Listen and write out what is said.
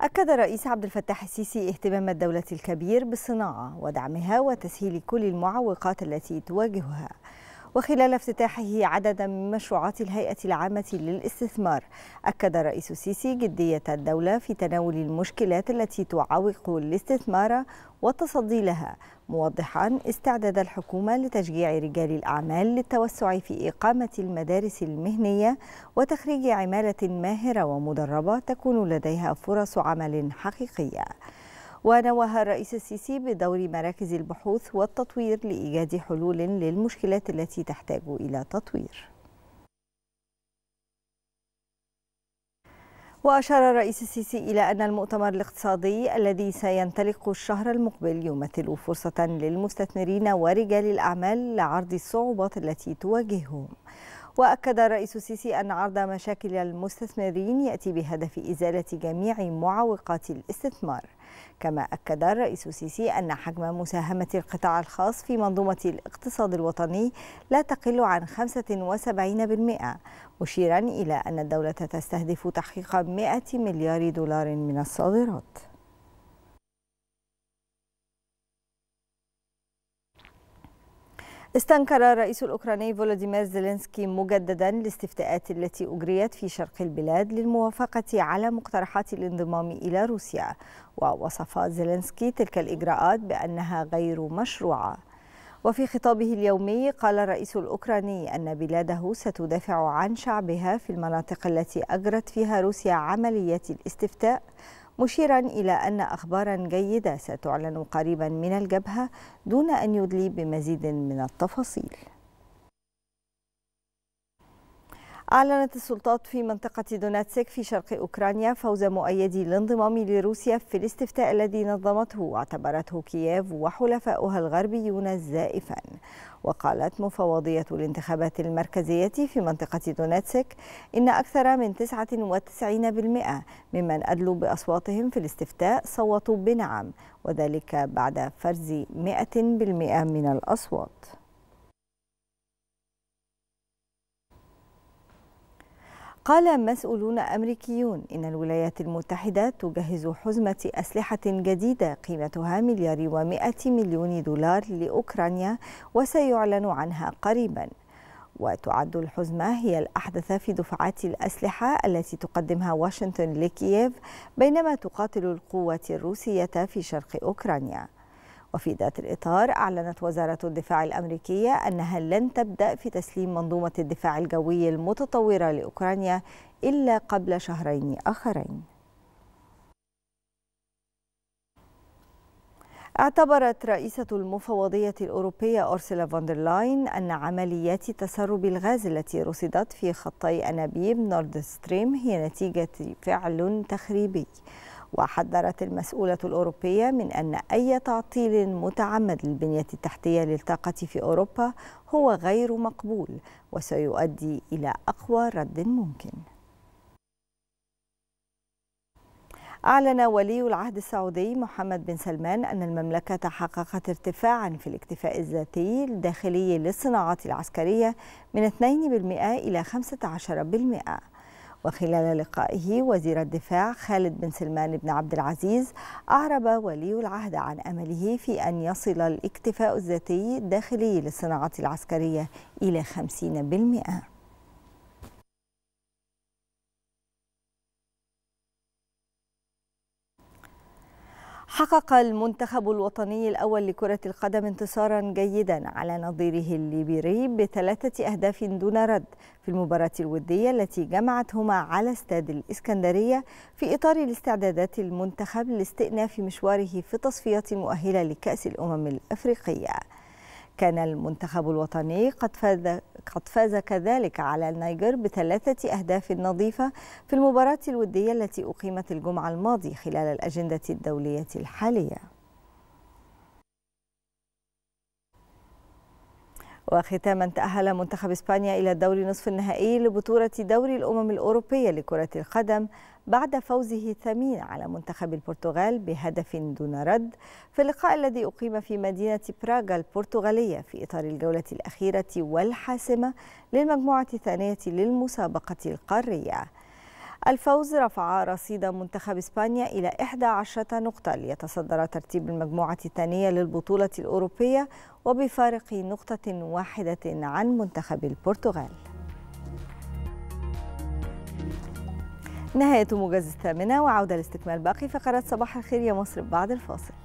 أكد الرئيس عبد الفتاح السيسي اهتمام الدولة الكبير بالصناعة ودعمها وتسهيل كل المعوقات التي تواجهها وخلال افتتاحه عددا من مشروعات الهيئة العامة للاستثمار أكد الرئيس السيسي جدية الدولة في تناول المشكلات التي تعوق الاستثمار والتصدي لها موضحا استعداد الحكومة لتشجيع رجال الأعمال للتوسع في إقامة المدارس المهنية وتخريج عمالة ماهرة ومدربة تكون لديها فرص عمل حقيقية ونوه الرئيس السيسي بدور مراكز البحوث والتطوير لإيجاد حلول للمشكلات التي تحتاج إلى تطوير وأشار الرئيس السيسي إلى أن المؤتمر الاقتصادي الذي سينطلق الشهر المقبل يمثل فرصة للمستثمرين ورجال الأعمال لعرض الصعوبات التي تواجههم وأكد الرئيس السيسي أن عرض مشاكل المستثمرين يأتي بهدف إزالة جميع معوقات الاستثمار كما أكد الرئيس السيسي أن حجم مساهمة القطاع الخاص في منظومة الاقتصاد الوطني لا تقل عن 75% مشيرا إلى أن الدولة تستهدف تحقيق 100 مليار دولار من الصادرات استنكر الرئيس الأوكراني فولوديمير زيلينسكي مجددا الاستفتاءات التي أجريت في شرق البلاد للموافقة على مقترحات الانضمام إلى روسيا ووصف زيلينسكي تلك الإجراءات بأنها غير مشروعة وفي خطابه اليومي قال الرئيس الأوكراني أن بلاده ستدافع عن شعبها في المناطق التي أجرت فيها روسيا عملية الاستفتاء مشيرا إلى أن أخبارا جيدة ستعلن قريبا من الجبهة دون أن يدلي بمزيد من التفاصيل أعلنت السلطات في منطقة دوناتسك في شرق أوكرانيا فوز مؤيدي الانضمام لروسيا في الاستفتاء الذي نظمته واعتبرته كييف وحلفاؤها الغربيون زائفا وقالت مفوضية الانتخابات المركزية في منطقة دوناتسك إن أكثر من 99% ممن أدلوا بأصواتهم في الاستفتاء صوتوا بنعم وذلك بعد فرز 100% من الأصوات قال مسؤولون أمريكيون إن الولايات المتحدة تجهز حزمة أسلحة جديدة قيمتها مليار ومائة مليون دولار لأوكرانيا وسيعلن عنها قريباً وتعد الحزمة هي الأحدث في دفعات الأسلحة التي تقدمها واشنطن لكييف بينما تقاتل القوات الروسية في شرق أوكرانيا وفي ذات الإطار أعلنت وزارة الدفاع الأمريكية أنها لن تبدأ في تسليم منظومة الدفاع الجوي المتطورة لأوكرانيا إلا قبل شهرين آخرين اعتبرت رئيسة المفوضية الأوروبية أرسلا فوندرلاين أن عمليات تسرب الغاز التي رصدت في خطي أنابيب نورد ستريم هي نتيجة فعل تخريبي وحذرت المسؤولة الأوروبية من أن أي تعطيل متعمد للبنية التحتية للطاقة في أوروبا هو غير مقبول وسيؤدي إلى أقوى رد ممكن أعلن ولي العهد السعودي محمد بن سلمان أن المملكة حققت ارتفاعا في الاكتفاء الذاتي الداخلي للصناعات العسكرية من 2% إلى 15% وخلال لقائه وزير الدفاع خالد بن سلمان بن عبد العزيز أعرب ولي العهد عن أمله في أن يصل الاكتفاء الذاتي الداخلي للصناعة العسكرية إلى 50% حقق المنتخب الوطني الأول لكرة القدم انتصارا جيدا على نظيره الليبيري بثلاثة أهداف دون رد في المباراة الودية التي جمعتهما على استاد الإسكندرية في إطار الاستعدادات المنتخب لاستئناف مشواره في تصفيات مؤهلة لكأس الأمم الأفريقية كان المنتخب الوطني قد فاز قد فاز كذلك على النيجر بثلاثة أهداف نظيفة في المباراة الودية التي أقيمت الجمعة الماضية خلال الأجندة الدولية الحالية وختاما تأهل منتخب إسبانيا إلى الدور نصف النهائي لبطولة دوري الأمم الأوروبية لكرة القدم بعد فوزه الثمين على منتخب البرتغال بهدف دون رد في اللقاء الذي أقيم في مدينة براغا البرتغالية في إطار الجولة الأخيرة والحاسمة للمجموعة الثانية للمسابقة القارية الفوز رفع رصيد منتخب إسبانيا إلى 11 نقطة ليتصدر ترتيب المجموعة الثانية للبطولة الأوروبية وبفارق نقطة واحدة عن منتخب البرتغال نهاية موجز الثامنة وعودة لاستكمال باقي فقرات صباح الخير يا مصر بعد الفاصل